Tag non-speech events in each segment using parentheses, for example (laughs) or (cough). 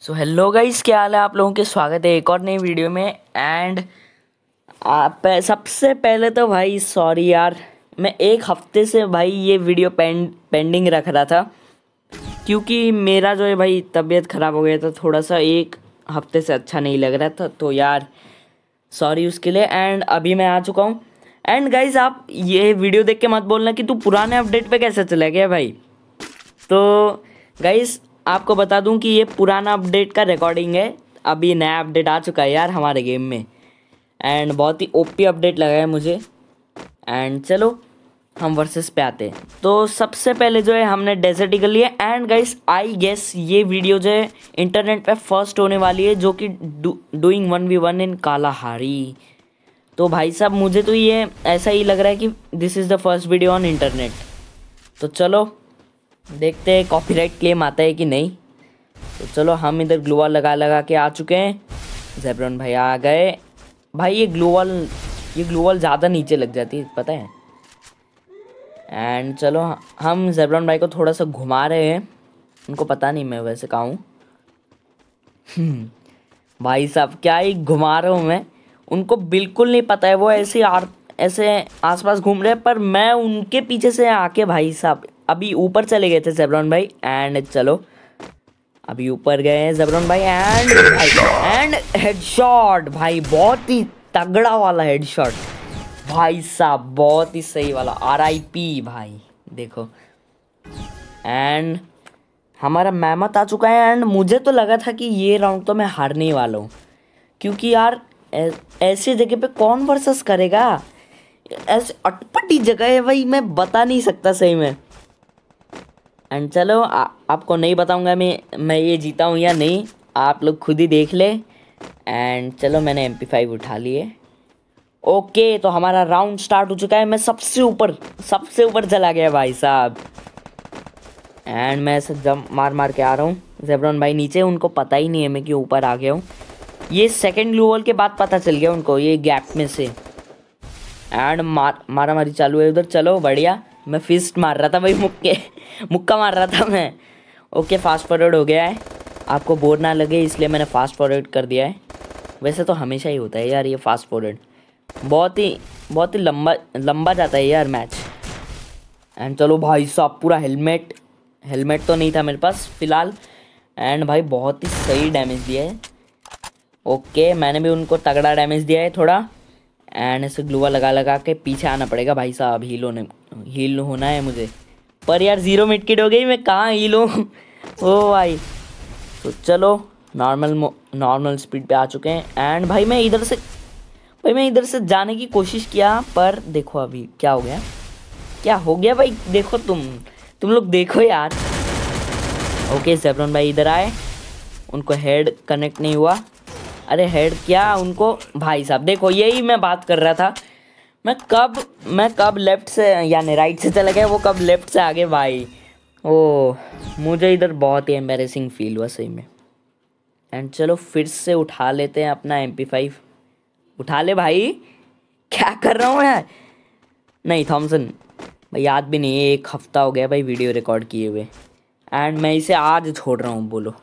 so hello guys क्या हाल है आप लोगों के स्वागत है एक और नई वीडियो में एंड आप सबसे पहले तो भाई सॉरी यार मैं एक हफ्ते से भाई ये वीडियो पेंड पेंडिंग रख रहा था क्योंकि मेरा जो है भाई तबीयत ख़राब हो गया था थोड़ा सा एक हफ्ते से अच्छा नहीं लग रहा था तो यार सॉरी उसके लिए एंड अभी मैं आ चुका हूँ एंड गाइज आप ये वीडियो देख के मत बोलना कि तू पुराने अपडेट पर कैसे चला गया भाई तो गाइस आपको बता दूं कि ये पुराना अपडेट का रिकॉर्डिंग है अभी नया अपडेट आ चुका है यार हमारे गेम में एंड बहुत ही ओपी अपडेट लगा है मुझे एंड चलो हम वर्सेस पे आते हैं तो सबसे पहले जो है हमने डेजर्ट ईगल लिए एंड गाइस आई गेस ये वीडियो जो है इंटरनेट पे फर्स्ट होने वाली है जो कि doing one v one in Kalahari तो भाई साहब मुझे तो ये ऐसा ही लग रहा है कि this is the first video on internet तो चलो देखते हैं कॉपीराइट क्लेम आता है कि नहीं तो चलो हम इधर ग्लोवाल लगा लगा के आ चुके हैं जेब्रॉन भाई आ गए भाई ये ग्लोवाल ये ग्लोवाल ज़्यादा नीचे लग जाती है पता है एंड चलो हम जेब्रॉन भाई को थोड़ा सा घुमा रहे हैं उनको पता नहीं मैं वैसे कहा हूँ हम्म, भाई साहब क्या ही घुमा रहा हूँ मैं उनको बिल्कुल नहीं पता है वो ऐसे आर ऐसे आसपास घूम रहे हैं पर मैं उनके पीछे से आके भाई साहब अभी ऊपर चले गए थे जबरन भाई एंड चलो अभी ऊपर गए हैं जबरन भाई एंड एंड हेडशॉट भाई बहुत ही तगड़ा वाला हेडशॉट भाई साहब बहुत ही सही वाला आर भाई देखो एंड हमारा मेहमत आ चुका है एंड मुझे तो लगा था कि ये राउंड तो मैं हारने वाला हूँ क्योंकि यार ऐसी जगह पे कौन वर्सेस करेगा ऐसे अटपटी जगह है भाई मैं बता नहीं सकता सही में एंड चलो आ, आपको नहीं बताऊंगा मैं मैं ये जीता हूँ या नहीं आप लोग खुद ही देख ले एंड चलो मैंने एम पी फाइव उठा लिए ओके तो हमारा राउंड स्टार्ट हो चुका है मैं सबसे ऊपर सबसे ऊपर चला गया भाई साहब एंड मैं ऐसे जम मार मार के आ रहा हूँ जेबरॉन भाई नीचे उनको पता ही नहीं है मैं कि ऊपर आ गया हूँ ये सेकेंड लूवल वॉल के बाद पता चल गया उनको ये गैप में से एंड मार मारा मारी चालू है उधर चलो बढ़िया मैं फिस्ट मार रहा था भाई मुक्के मुक्का मार रहा था मैं ओके फास्ट फॉरवर्ड हो गया है आपको बोर ना लगे इसलिए मैंने फास्ट फॉरवर्ड कर दिया है वैसे तो हमेशा ही होता है यार ये फास्ट फॉरवर्ड बहुत ही बहुत ही लंबा लंबा जाता है यार मैच एंड चलो भाई साहब पूरा हेलमेट हेलमेट तो नहीं था मेरे पास फ़िलहाल एंड भाई बहुत ही सही डैमेज दिया है ओके मैंने भी उनको तगड़ा डैमेज दिया है थोड़ा एंड ऐसे ग्लोवा लगा लगा के पीछे आना पड़ेगा भाई साहब हील होने हील होना है मुझे पर यार ज़ीरो मिट किट हो गई मैं कहाँ हील हूँ (laughs) ओ भाई तो चलो नॉर्मल नॉर्मल स्पीड पे आ चुके हैं एंड भाई मैं इधर से भाई मैं इधर से जाने की कोशिश किया पर देखो अभी क्या हो गया क्या हो गया भाई देखो तुम तुम लोग देखो यार ओके सेफरन भाई इधर आए उनको हेड कनेक्ट नहीं हुआ अरे हेड क्या उनको भाई साहब देखो यही मैं बात कर रहा था मैं कब मैं कब लेफ्ट से यानी राइट से चला गया वो कब लेफ्ट से आगे भाई ओ मुझे इधर बहुत ही एम्बेसिंग फील हुआ सही में एंड चलो फिर से उठा लेते हैं अपना एम पी फाइव उठा ले भाई क्या कर रहा हूँ यार नहीं थॉमसन भाई याद भी नहीं एक हफ्ता हो गया भाई वीडियो रिकॉर्ड किए हुए एंड मैं इसे आज छोड़ रहा हूँ बोलो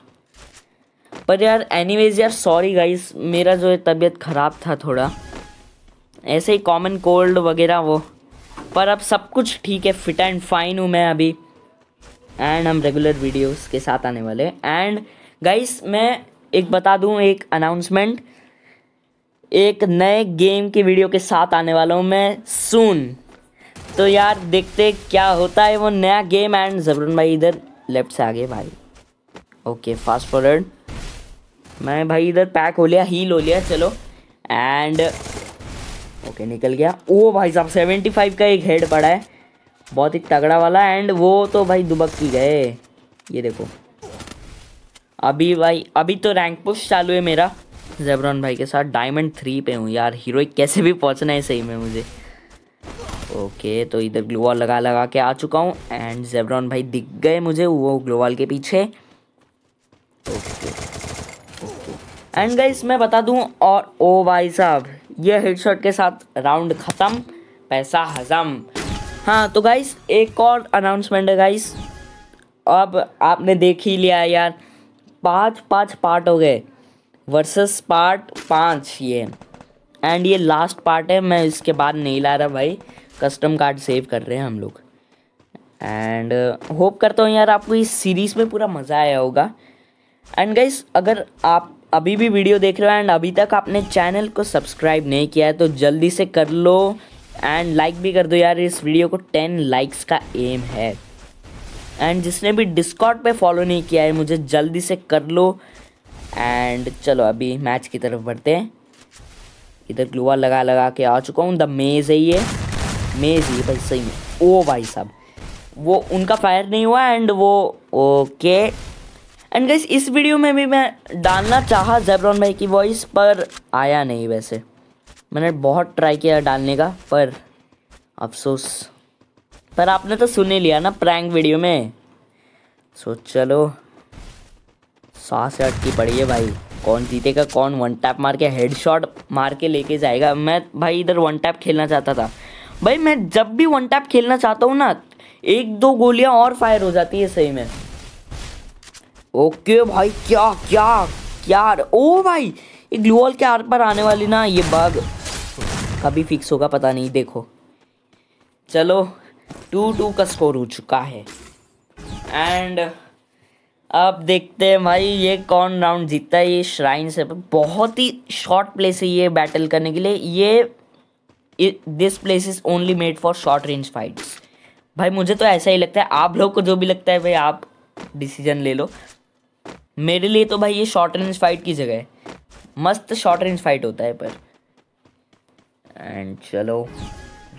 पर यार एनीवेज यार सॉरी गाइस मेरा जो है तबीयत ख़राब था थोड़ा ऐसे ही कॉमन कोल्ड वगैरह वो पर अब सब कुछ ठीक है फिट एंड फाइन हूँ मैं अभी एंड हम रेगुलर वीडियोस के साथ आने वाले एंड गाइस मैं एक बता दूँ एक अनाउंसमेंट एक नए गेम की वीडियो के साथ आने वाला हूँ मैं सून तो यार देखते क्या होता है वो नया गेम एंड जबरन भाई इधर लेफ्ट से आगे भाई ओके फास्ट फॉरवर्ड मैं भाई इधर पैक हो लिया हील हो लिया चलो एंड ओके निकल गया ओ भाई साहब सेवेंटी फाइव का एक हेड पड़ा है बहुत ही तगड़ा वाला एंड वो तो भाई दुबक की गए ये देखो अभी भाई अभी तो रैंक पुश चालू है मेरा जेबरॉन भाई के साथ डायमंड थ्री पे हूँ यार हीरो कैसे भी पहुँचना है सही में मुझे ओके तो इधर ग्लोवाल लगा लगा के आ चुका हूँ एंड जेबरॉन भाई दिख गए मुझे वो ग्लोवाल के पीछे ओके एंड गाइस मैं बता दूं और ओ भाई साहब ये हेडशॉट के साथ राउंड ख़त्म पैसा हजम हाँ तो गाइस एक और अनाउंसमेंट है गाइस अब आपने देख ही लिया यार पांच पांच पार्ट हो गए वर्सेस पार्ट पाँच ये एंड ये लास्ट पार्ट है मैं इसके बाद नहीं ला रहा भाई कस्टम कार्ड सेव कर रहे हैं हम लोग एंड होप uh, करता हूँ यार आपको इस सीरीज़ में पूरा मज़ा आया होगा एंड गाइस अगर आप अभी भी वीडियो देख रहे हो एंड अभी तक आपने चैनल को सब्सक्राइब नहीं किया है तो जल्दी से कर लो एंड लाइक भी कर दो यार इस वीडियो को टेन लाइक्स का एम है एंड जिसने भी डिस्कॉट पे फॉलो नहीं किया है मुझे जल्दी से कर लो एंड चलो अभी मैच की तरफ बढ़ते हैं इधर ग्लोवा लगा लगा के आ चुका हूँ द मेज़ है ये मेज़ ये भाई सही में ओ भाई साहब वो उनका फायर नहीं हुआ एंड वो ओके एंड गाइस इस वीडियो में भी मैं डालना चाहा जैब्रॉन भाई की वॉइस पर आया नहीं वैसे मैंने बहुत ट्राई किया डालने का पर अफसोस पर आपने तो सुन ही लिया ना प्रैंक वीडियो में सो चलो सांस अटकी पड़ी है भाई कौन जीतेगा कौन वन टैप मार के हेडशॉट मार के लेके जाएगा मैं भाई इधर वन टैप खेलना चाहता था भाई मैं जब भी वन टैप खेलना चाहता हूँ ना एक दो गोलियाँ और फायर हो जाती है सही में ओके भाई क्या क्या क्या ओ भाई ये ग्लू वॉल के आर पर आने वाली ना ये बग कभी फिक्स होगा पता नहीं देखो चलो टू टू का स्कोर हो चुका है एंड अब देखते हैं भाई ये कौन राउंड जीतता है ये श्राइन से बहुत ही शॉर्ट प्लेस है ये बैटल करने के लिए ये this place is only made for short range fights भाई मुझे तो ऐसा ही लगता है आप लोग को जो भी लगता है भाई आप डिसीजन ले लो मेरे लिए तो भाई ये शॉर्ट रेंज फाइट की जगह है मस्त शॉर्ट रेंज फाइट होता है पर एंड चलो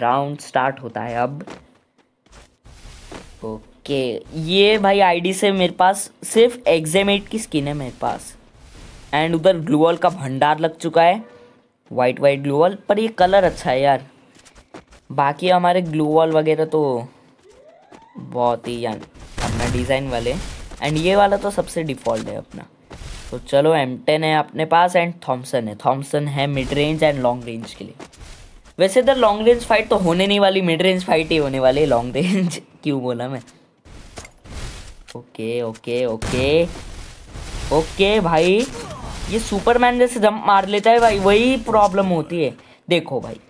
राउंड स्टार्ट होता है अब ओके ये भाई आईडी से मेरे पास सिर्फ एग्जेमेट की स्किन है मेरे पास एंड उधर ग्लूअल का भंडार लग चुका है वाइट वाइट ग्लूअल पर ये कलर अच्छा है यार बाकी हमारे ग्लूअल वगैरह तो बहुत ही यार अपना डिज़ाइन वाले एंड ये वाला तो सबसे डिफ़ॉल्ट है अपना तो चलो एम टेन है अपने पास एंड थॉमसन है थॉमसन है mid range and long range के लिए वैसे इधर लॉन्ग रेंज फाइट तो होने नहीं वाली मिड रेंज फाइट ही होने वाली लॉन्ग रेंज (laughs) क्यों बोला मैं ओके ओके ओके ओके भाई ये सुपरमैन जैसे जंप मार लेता है भाई वही प्रॉब्लम होती है देखो भाई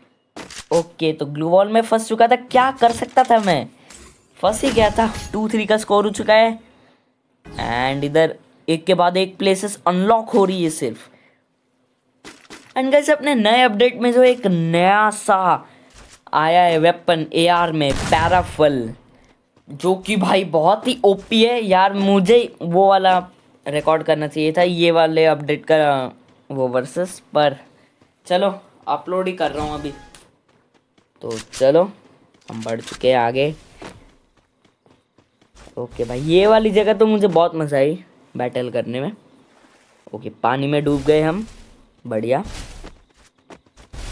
ओके तो ग्लू वॉल में फंस चुका था क्या कर सकता था मैं फंस ही गया था टू थ्री का स्कोर हो चुका है एंड इधर एक के बाद एक प्लेसेस अनलॉक हो रही है सिर्फ एंड गाइस अपने नए अपडेट में जो एक नया सा आया है वेपन एआर में पैराफल जो कि भाई बहुत ही ओपी है यार मुझे वो वाला रिकॉर्ड करना चाहिए था ये वाले अपडेट का वो वर्सेस पर चलो अपलोड ही कर रहा हूँ अभी तो चलो हम बढ़ चुके हैं आगे ओके भाई ये वाली जगह तो मुझे बहुत मज़ा आई बैटल करने में ओके पानी में डूब गए हम बढ़िया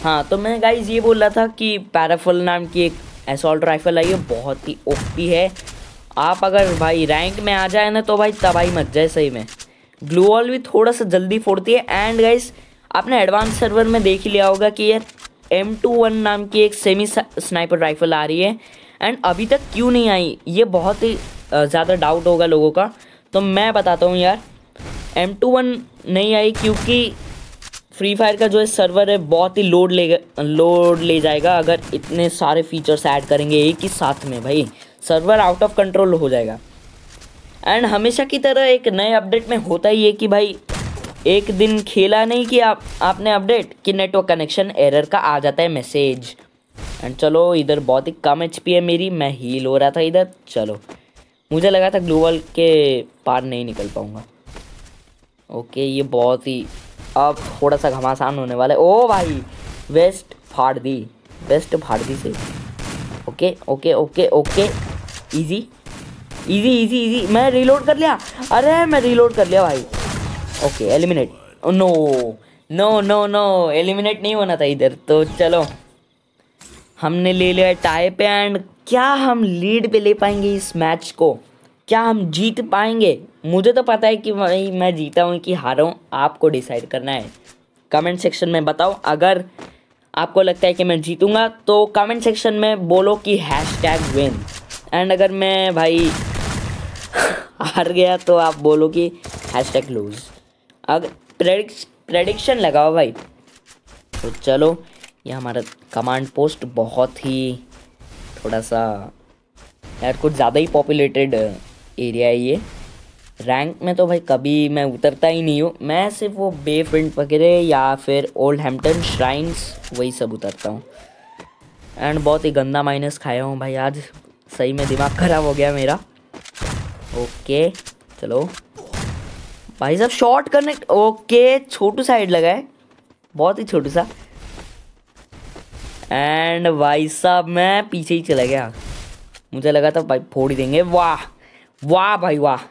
हाँ तो मैं गाइज ये बोल रहा था कि पैराफल नाम की एक एसॉल्ट राइफल आई है बहुत ही ओपी है आप अगर भाई रैंक में आ जाए ना तो भाई तबाही मच जाए सही में ग्लू वॉल भी थोड़ा सा जल्दी फोड़ती है एंड गाइज आपने एडवांस सर्वर में देख ही लिया होगा कि ये एम टू वन नाम की एक सेमी स्नाइपर राइफल आ रही है एंड अभी तक क्यों नहीं आई ये बहुत ही ज़्यादा डाउट होगा लोगों का तो मैं बताता हूँ यार एम टू वन नहीं आई क्योंकि फ्री फायर का जो है सर्वर है बहुत ही लोड ले लोड ले जाएगा अगर इतने सारे फीचर्स ऐड करेंगे एक ही साथ में भाई सर्वर आउट ऑफ कंट्रोल हो जाएगा एंड हमेशा की तरह एक नए अपडेट में होता ही है कि भाई एक दिन खेला नहीं कि आप आपने अपडेट कि नेटवर्क कनेक्शन एरर का आ जाता है मैसेज एंड चलो इधर बहुत ही कम एच है मेरी मैं हील हो रहा था इधर चलो मुझे लगा था ग्लूबल के पार नहीं निकल पाऊंगा ओके ये बहुत ही अब थोड़ा सा घमासान होने वाला है ओ भाई वेस्ट फाड़ दी वेस्ट फाड़ दी से okay okay okay okay easy easy easy easy मैं रीलोड कर लिया अरे मैं रीलोड कर लिया भाई okay eliminate no no no no eliminate नहीं होना था इधर तो चलो हमने ले लिया टाइप एंड क्या हम लीड पे ले पाएंगे इस मैच को क्या हम जीत पाएंगे मुझे तो पता है कि भाई मैं जीता हूँ कि हारा हूँ आपको डिसाइड करना है कमेंट सेक्शन में बताओ अगर आपको लगता है कि मैं जीतूँगा तो कमेंट सेक्शन में बोलो कि हैश टैग विन एंड अगर मैं भाई (laughs) हार गया तो आप बोलो कि हैश टैग लूज अगर प्रेडिक्स प्रेडिक्शन लगाओ भाई तो चलो ये हमारा कमांड पोस्ट बहुत ही थोड़ा सा यार कुछ ज़्यादा ही पॉपुलेटेड एरिया है ये रैंक में तो भाई कभी मैं उतरता ही नहीं हूँ मैं सिर्फ वो बे बेफ्रंट वगैरह या फिर ओल्ड हैम्पटन श्राइन्स वही सब उतरता हूँ एंड बहुत ही गंदा माइनस खाया हूँ भाई आज सही में दिमाग ख़राब हो गया मेरा ओके चलो भाई साहब शॉर्ट कनेक्ट ओके छोटू साइड लगा है बहुत ही छोटू सा एंड भाई साहब मैं पीछे ही चला गया मुझे लगा था भाई फोड़ ही देंगे वाह वाह भाई वाह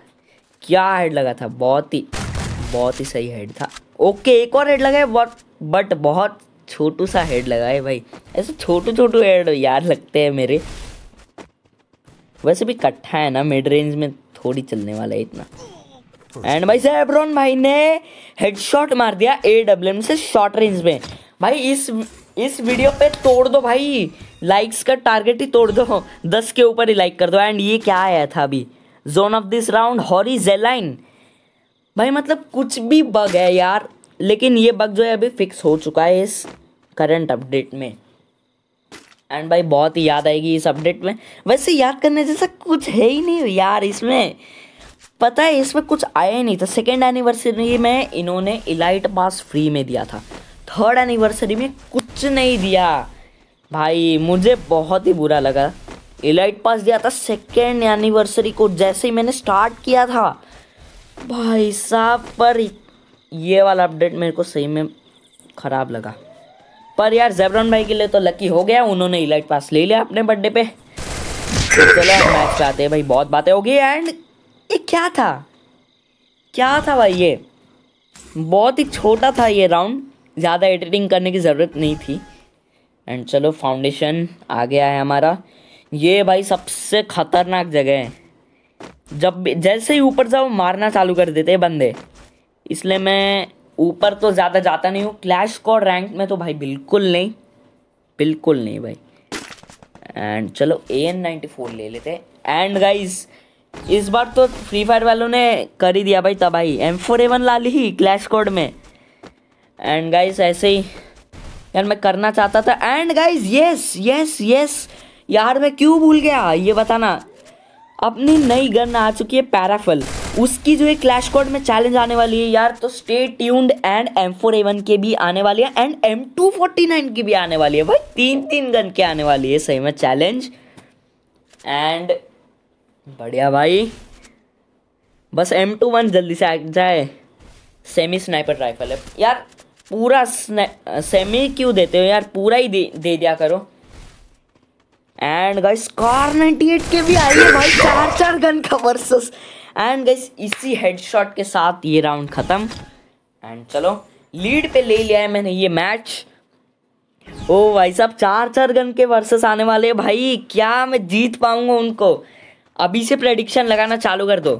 क्या हेड लगा था बहुत ही बहुत ही सही हेड था ओके एक और हेड लगा है बट बट बहुत छोटू सा हेड लगा है भाई ऐसे छोटू छोटू हेड यार लगते हैं मेरे वैसे भी कट्ठा है ना मिड रेंज में थोड़ी चलने वाला है इतना एंड भाई साहब भाई ने हेडशॉट मार दिया ए डब्ल्यू से शॉर्ट रेंज में भाई इस इस वीडियो पे तोड़ दो भाई लाइक्स का टारगेट ही तोड़ दो दस के ऊपर ही लाइक कर दो एंड ये क्या आया था अभी जोन ऑफ दिस राउंड हॉरी जेलाइन भाई मतलब कुछ भी बग है यार लेकिन ये बग जो है अभी फिक्स हो चुका है इस करंट अपडेट में एंड भाई बहुत ही याद आएगी इस अपडेट में वैसे याद करने जैसा कुछ है ही नहीं यार इसमें पता है इसमें कुछ आया ही नहीं था सेकेंड एनिवर्सरी में इन्होंने इलाइट पास फ्री में दिया था थर्ड एनिवर्सरी में कुछ नहीं दिया भाई मुझे बहुत ही बुरा लगा इलाइट पास दिया था सेकेंड एनिवर्सरी को जैसे ही मैंने स्टार्ट किया था भाई साहब पर ये वाला अपडेट मेरे को सही में ख़राब लगा पर यार जेबरॉन भाई के लिए तो लकी हो गया उन्होंने इलाइट पास ले लिया अपने बर्थडे पे चलो हम मैच चाहते हैं भाई बहुत बातें होगी एंड ये क्या था क्या था भाई ये बहुत ही छोटा था ये राउंड ज़्यादा एडिटिंग करने की ज़रूरत नहीं थी एंड चलो फाउंडेशन आ गया है हमारा ये भाई सबसे ख़तरनाक जगह है जब जैसे ही ऊपर जाओ मारना चालू कर देते बंदे इसलिए मैं ऊपर तो ज़्यादा जाता नहीं हूँ क्लैश को रैंक में तो भाई बिल्कुल नहीं बिल्कुल नहीं भाई एंड चलो ए एन नाइन्टी फोर ले लेते एंड गाइज इस बार तो फ्री फायर वालों ने कर ही दिया भाई तबाही एम फोर ए वन ला ली क्लैश कोड में एंड गाइज ऐसे ही यार मैं करना चाहता था and guys yes yes yes यार मैं क्यों भूल गया ये बताना अपनी नई गन आ चुकी है पैराफल उसकी जो है क्लैश कोड में चैलेंज आने वाली है यार तो stay tuned and M four A one के भी आने वाली है and M two forty nine की भी आने वाली है भाई तीन तीन गन के आने वाली है सही में चैलेंज एंड बढ़िया भाई बस एम टू वन जल्दी से आ जाए सेमी स्नाइपर राइफल है यार पूरा सेमी क्यों देते हो यार पूरा ही दे, दे दिया करो एंड गाइस कार 98 के भी आई है भाई चार चार गन का वर्सेस एंड गाइस इसी हेडशॉट के साथ ये राउंड खत्म एंड चलो लीड पे ले लिया है मैंने ये मैच ओ भाई साहब चार चार गन के वर्सेस आने वाले हैं भाई क्या मैं जीत पाऊंगा उनको अभी से प्रडिक्शन लगाना चालू कर दो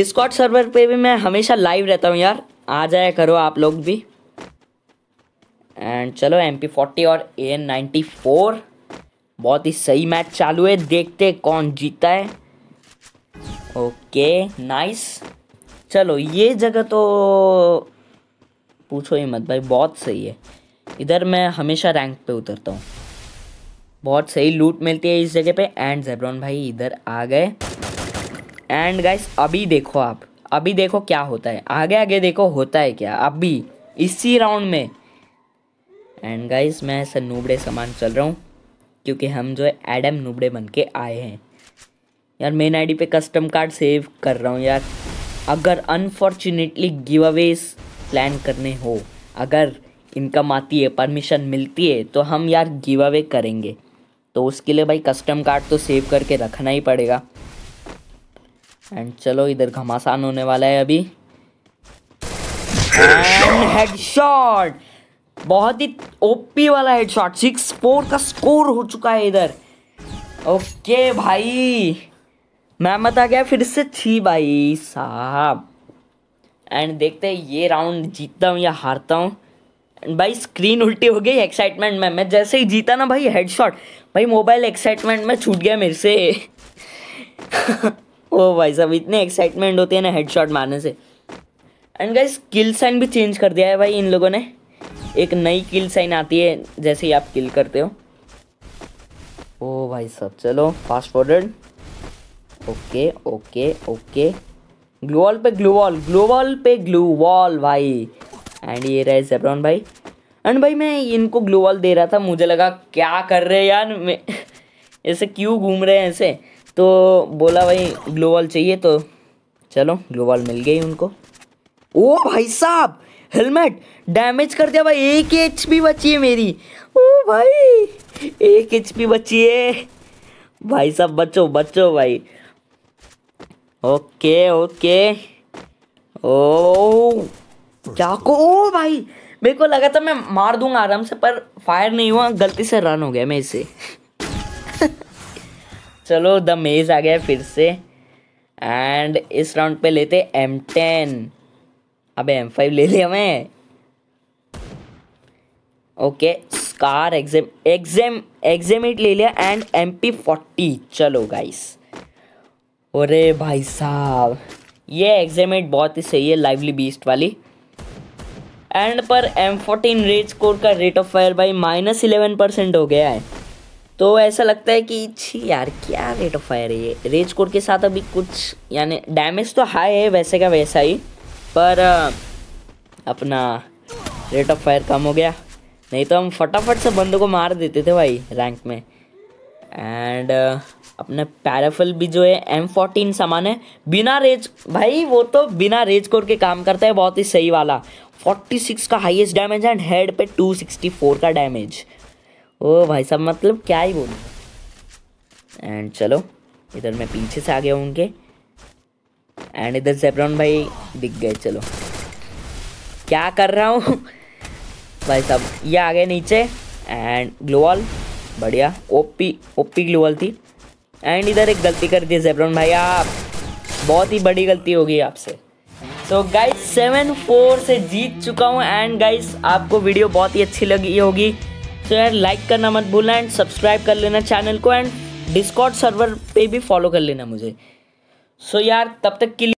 डिस्कॉट सर्वर पे भी मैं हमेशा लाइव रहता हूँ यार आ जाया करो आप लोग भी एंड चलो एम पी फोर्टी और ए एन नाइन्टी फोर बहुत ही सही मैच चालू है देखते कौन जीता है ओके नाइस चलो ये जगह तो पूछो ही मत भाई बहुत सही है इधर मैं हमेशा रैंक पे उतरता हूँ बहुत सही लूट मिलती है इस जगह पे एंड जेब्रॉन भाई इधर आ गए एंड गाइस अभी देखो आप अभी देखो क्या होता है आगे आगे देखो होता है क्या अभी इसी राउंड में एंड गाइस मैं ऐसा नूबड़े सामान चल रहा हूँ क्योंकि हम जो है एडम नूबड़े बन के आए हैं यार मेन आईडी पे कस्टम कार्ड सेव कर रहा हूँ यार अगर अनफॉर्चुनेटली गिव अवेज प्लान करने हो अगर इनकम आती है परमिशन मिलती है तो हम यार गिव अवे करेंगे तो उसके लिए भाई कस्टम कार्ड तो सेव करके रखना ही पड़ेगा एंड चलो इधर घमासान होने वाला है अभी हेडशॉट बहुत ही ओपी वाला हेडशॉट सिक्स फोर का स्कोर हो चुका है इधर ओके भाई मैम बता गया फिर से थी भाई साहब एंड देखते हैं ये राउंड जीतता हूँ या हारता हूँ एंड भाई स्क्रीन उल्टी हो गई एक्साइटमेंट में मैं जैसे ही जीता ना भाई हेडशॉट भाई मोबाइल एक्साइटमेंट में छूट गया मेरे से (laughs) ओ भाई साहब इतने एक्साइटमेंट होते हैं ना हेडशॉट मारने से एंड गाइस किल साइन भी चेंज कर दिया है भाई इन लोगों ने एक नई किल साइन आती है जैसे ही आप किल करते हो ओ भाई साहब चलो fast forward okay okay okay glue wall पे ग्लू वॉल ग्लू वॉल पे ग्लू वॉल भाई एंड ये रहे जेब्रॉन भाई एंड भाई मैं इनको ग्लू वॉल दे रहा था मुझे लगा क्या कर रहे हैं यार (laughs) ऐसे क्यों घूम रहे हैं ऐसे तो बोला भाई ग्लोबल चाहिए तो चलो ग्लोबल मिल गई उनको ओ भाई साहब हेलमेट डैमेज कर दिया भाई एक एच पी बची है मेरी ओ भाई एक एच पी बची है भाई साहब बचो बचो भाई ओके ओके ओ को ओ भाई मेरे को लगा था मैं मार दूंगा आराम से पर फायर नहीं हुआ गलती से रन हो गया मैं इसे चलो द मेज आ गया फिर से एंड इस राउंड पे लेते एम टेन अब एम फाइव ले लिया मैं ओके स्कार एग्जाम एग्जाम एग्जेमिट ले लिया एंड एम पी फोर्टी चलो गाइस अरे भाई साहब ये एग्जामेट बहुत ही सही है लाइवली बीस्ट वाली एंड पर एम फोर्टीन रेट स्कोर का रेट ऑफ फायर भाई माइनस इलेवन परसेंट हो गया है तो ऐसा लगता है कि छी यार क्या रेट ऑफ फायर है ये रेज कोड के साथ अभी कुछ यानी डैमेज तो हाई है वैसे का वैसा ही पर अपना रेट ऑफ फायर कम हो गया नहीं तो हम फटाफट से बंदों को मार देते थे भाई रैंक में एंड अपने पैराफिल भी जो है एम फोर्टीन सामान है बिना रेज भाई वो तो बिना रेज कोड के काम करता है बहुत ही सही वाला फोर्टी सिक्स का हाइएस्ट डैमेज एंड हेड पे टू सिक्सटी फोर का डैमेज ओ भाई साहब मतलब क्या ही बोलूँ एंड चलो इधर मैं पीछे से आ गया हूँ उनके एंड इधर सेप्रॉन भाई दिख गए चलो क्या कर रहा हूँ भाई साहब ये आ गए नीचे एंड ग्लोअल बढ़िया ओपी ओपी ग्लोअल थी एंड इधर एक गलती कर दी सेप्रॉन भाई आप बहुत ही बड़ी गलती होगी आपसे सो गाइस सेवन फोर से जीत चुका हूँ एंड गाइस आपको वीडियो बहुत ही अच्छी लगी होगी तो यार लाइक करना मत भूलना एंड सब्सक्राइब कर लेना चैनल को एंड डिस्कॉर्ड सर्वर पे भी फॉलो कर लेना मुझे सो so यार तब तक के लिए